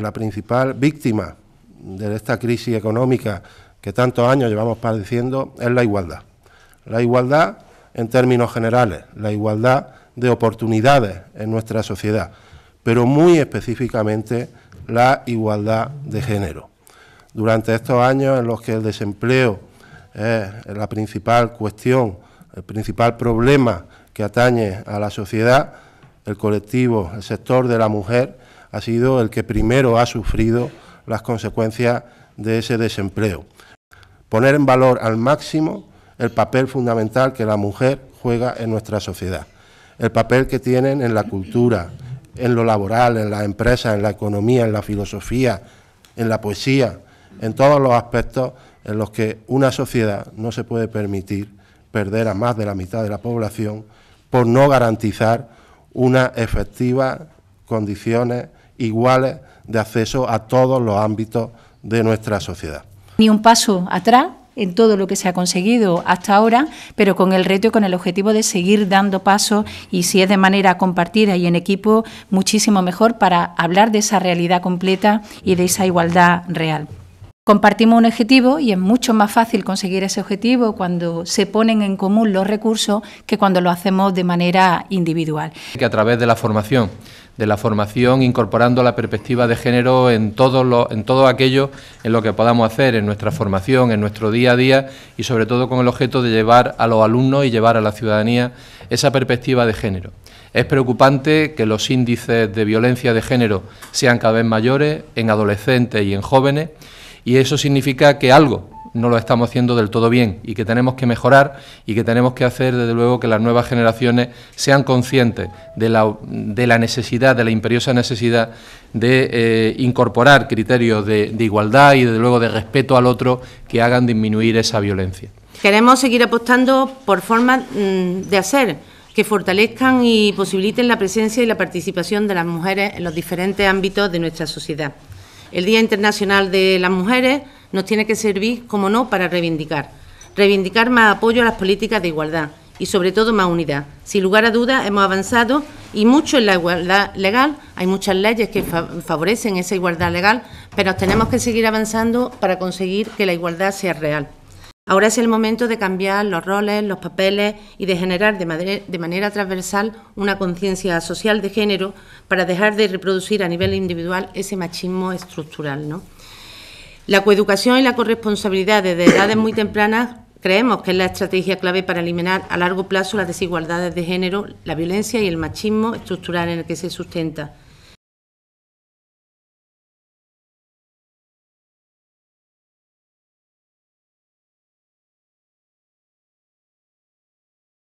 La principal víctima de esta crisis económica que tantos años llevamos padeciendo es la igualdad. La igualdad en términos generales, la igualdad de oportunidades en nuestra sociedad, pero muy específicamente la igualdad de género. Durante estos años en los que el desempleo es la principal cuestión, el principal problema que atañe a la sociedad, el colectivo, el sector de la mujer, ha sido el que primero ha sufrido las consecuencias de ese desempleo. Poner en valor al máximo el papel fundamental que la mujer juega en nuestra sociedad, el papel que tienen en la cultura, en lo laboral, en la empresa, en la economía, en la filosofía, en la poesía, en todos los aspectos en los que una sociedad no se puede permitir perder a más de la mitad de la población por no garantizar unas efectivas condiciones iguales de acceso a todos los ámbitos de nuestra sociedad. Ni un paso atrás en todo lo que se ha conseguido hasta ahora, pero con el reto y con el objetivo de seguir dando paso y si es de manera compartida y en equipo, muchísimo mejor para hablar de esa realidad completa y de esa igualdad real. Compartimos un objetivo y es mucho más fácil conseguir ese objetivo cuando se ponen en común los recursos que cuando lo hacemos de manera individual. Que a través de la formación, de la formación incorporando la perspectiva de género en todo, en todo aquello en lo que podamos hacer, en nuestra formación, en nuestro día a día y sobre todo con el objeto de llevar a los alumnos y llevar a la ciudadanía esa perspectiva de género. Es preocupante que los índices de violencia de género sean cada vez mayores en adolescentes y en jóvenes y eso significa que algo no lo estamos haciendo del todo bien y que tenemos que mejorar y que tenemos que hacer, desde luego, que las nuevas generaciones sean conscientes de la, necesidad, de la imperiosa necesidad de eh, incorporar criterios de, de igualdad y, desde luego, de respeto al otro que hagan disminuir esa violencia. Queremos seguir apostando por formas mm, de hacer que fortalezcan y posibiliten la presencia y la participación de las mujeres en los diferentes ámbitos de nuestra sociedad. El Día Internacional de las Mujeres nos tiene que servir, como no, para reivindicar. Reivindicar más apoyo a las políticas de igualdad y sobre todo más unidad. Sin lugar a dudas hemos avanzado y mucho en la igualdad legal, hay muchas leyes que favorecen esa igualdad legal, pero tenemos que seguir avanzando para conseguir que la igualdad sea real. Ahora es el momento de cambiar los roles, los papeles y de generar de, manera transversal una conciencia social de género para dejar de reproducir a nivel individual ese machismo estructural. La coeducación y la corresponsabilidad desde edades muy tempranas creemos que es la estrategia clave para eliminar a largo plazo las desigualdades de género, la violencia y el machismo estructural en el que se sustenta.